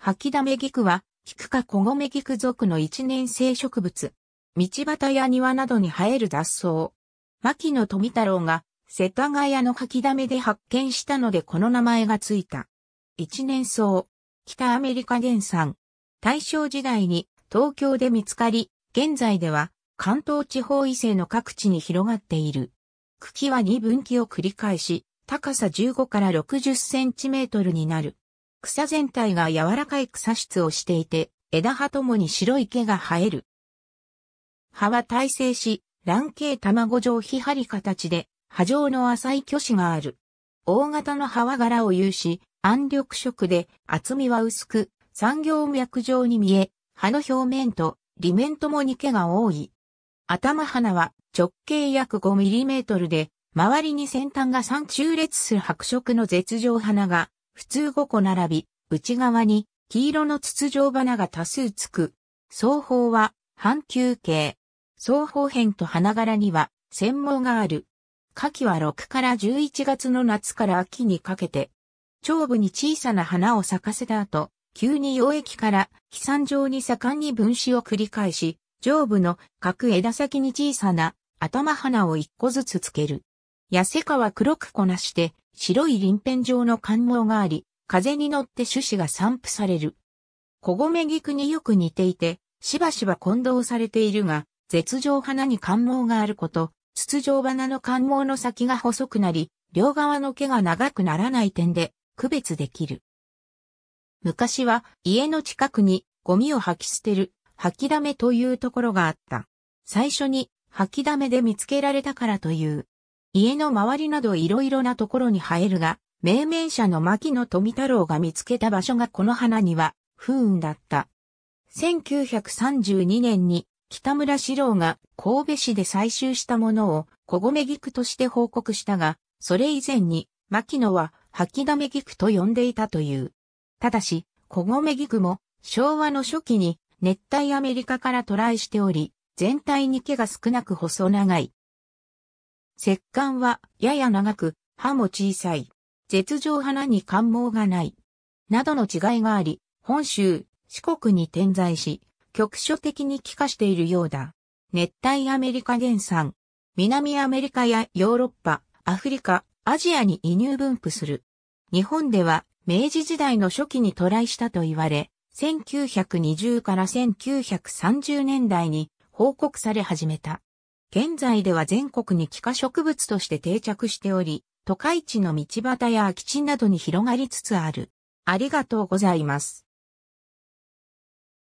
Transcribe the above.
吐きだめ菊は、菊科小米菊属の一年生植物。道端や庭などに生える雑草。牧野富太郎が、世田谷の吐きだめで発見したのでこの名前がついた。一年草。北アメリカ原産。大正時代に東京で見つかり、現在では関東地方異性の各地に広がっている。茎は二分岐を繰り返し、高さ15から60センチメートルになる。草全体が柔らかい草質をしていて、枝葉ともに白い毛が生える。葉は耐性し、卵形卵状ひはり形で、葉状の浅い巨子がある。大型の葉は柄を有し、暗緑色で厚みは薄く、産業脈状に見え、葉の表面と裏面ともに毛が多い。頭花は直径約5トルで、周りに先端が3中列する白色の絶上花が普通5個並び、内側に黄色の筒状花が多数つく。双方は半球形。双方辺と花柄には専門がある。夏季は6から11月の夏から秋にかけて、頂部に小さな花を咲かせた後、急に溶液から飛散状に盛んに分子を繰り返し、上部の各枝先に小さな頭花を一個ずつつける。痩せかは黒くこなして、白い輪片状の官毛があり、風に乗って種子が散布される。小米菊によく似ていて、しばしば混同されているが、絶状花に官毛があること、筒状花の官毛の先が細くなり、両側の毛が長くならない点で区別できる。昔は家の近くにゴミを吐き捨てる吐き溜めというところがあった。最初に吐き溜めで見つけられたからという家の周りなどいろいろなところに生えるが、命名者の牧野富太郎が見つけた場所がこの花には不運だった。1932年に北村史郎が神戸市で採集したものを小米菊として報告したが、それ以前に牧野は吐きだめ菊と呼んでいたという。ただし、小米菊も昭和の初期に熱帯アメリカから渡来しており、全体に毛が少なく細長い石管はやや長く、歯も小さい。絶上花に感毛がない。などの違いがあり、本州、四国に点在し、局所的に帰化しているようだ。熱帯アメリカ原産。南アメリカやヨーロッパ、アフリカ、アジアに移入分布する。日本では明治時代の初期に渡来したと言われ、1920から1930年代に報告され始めた。現在では全国に帰化植物として定着しており、都会地の道端や空き地などに広がりつつある。ありがとうございます。